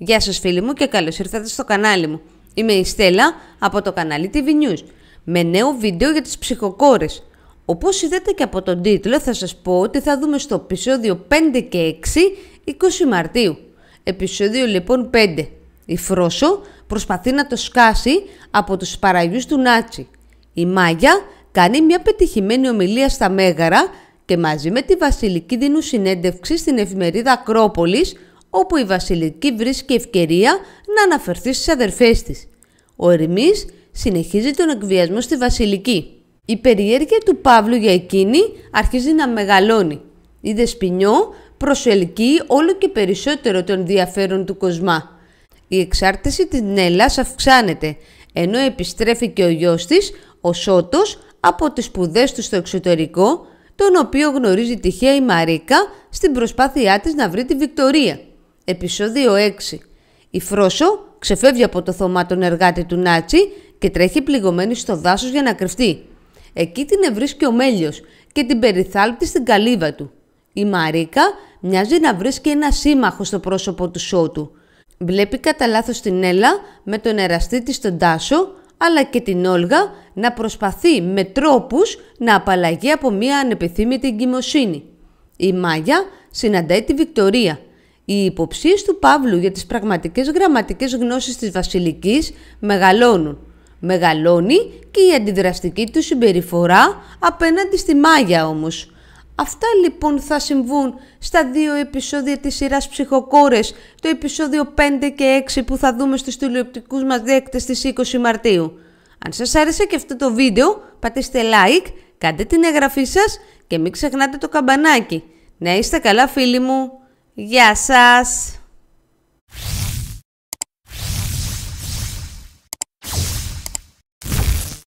Γεια σας φίλοι μου και καλώς ήρθατε στο κανάλι μου. Είμαι η Στέλλα από το κανάλι TV News με νέο βίντεο για τις ψυχοκόρες. Όπως είδατε και από τον τίτλο θα σας πω ότι θα δούμε στο επεισόδιο 5 και 6 20 Μαρτίου. Επεισόδιο λοιπόν 5. Η Φρόσο προσπαθεί να το σκάσει από τους παραγιούς του Νάτσι. Η Μάγια κάνει μια πετυχημένη ομιλία στα Μέγαρα και μαζί με τη Βασιλική δίνουν συνέντευξη στην εφημερίδα Ακρόπολης όπου η βασιλική βρίσκει ευκαιρία να αναφερθεί στις αδερφές της. Ο Ερμής συνεχίζει τον εκβιασμό στη βασιλική. Η περιέργεια του Παύλου για εκείνη αρχίζει να μεγαλώνει. Η δεσποινιό, προσελκύει όλο και περισσότερο τον ενδιαφέρον του Κοσμά. Η εξάρτηση της Νέλλας αυξάνεται, ενώ επιστρέφει και ο γιος της, ο Σότος, από τις σπουδές του στο εξωτερικό, τον οποίο γνωρίζει τυχαία η Μαρίκα στην προσπάθειά της να βρει τη Βικτορία. Επισόδιο 6 Η Φρόσο ξεφεύγει από το θωμά τον εργάτη του Νάτσι και τρέχει πληγωμένη στο δάσος για να κρυφτεί. Εκεί την ευρίσκει ο Μέλιος και την περιθάλπτει στην καλύβα του. Η Μαρίκα μοιάζει να βρίσκει ένα σύμμαχο στο πρόσωπο του Σότου. Βλέπει κατά λάθος την Έλα με τον εραστή της τον Τάσο, αλλά και την Όλγα να προσπαθεί με τρόπους να απαλλαγεί από μια ανεπιθύμητη εγκυμοσύνη. Η Μάγια συναντάει τη Βικτωρία οι υποψίες του Παύλου για τις πραγματικές γραμματικές γνώσεις της βασιλικής μεγαλώνουν. Μεγαλώνει και η αντιδραστική του συμπεριφορά απέναντι στη Μάγια όμως. Αυτά λοιπόν θα συμβούν στα δύο επεισόδια της σειράς Ψυχοκόρες, το επεισόδιο 5 και 6 που θα δούμε στους τηλεοπτικούς μας δέκτες στις 20 Μαρτίου. Αν σας άρεσε και αυτό το βίντεο, πατήστε like, κάντε την εγγραφή σας και μην ξεχνάτε το καμπανάκι. Να είστε καλά φίλοι μου! Yes, ass.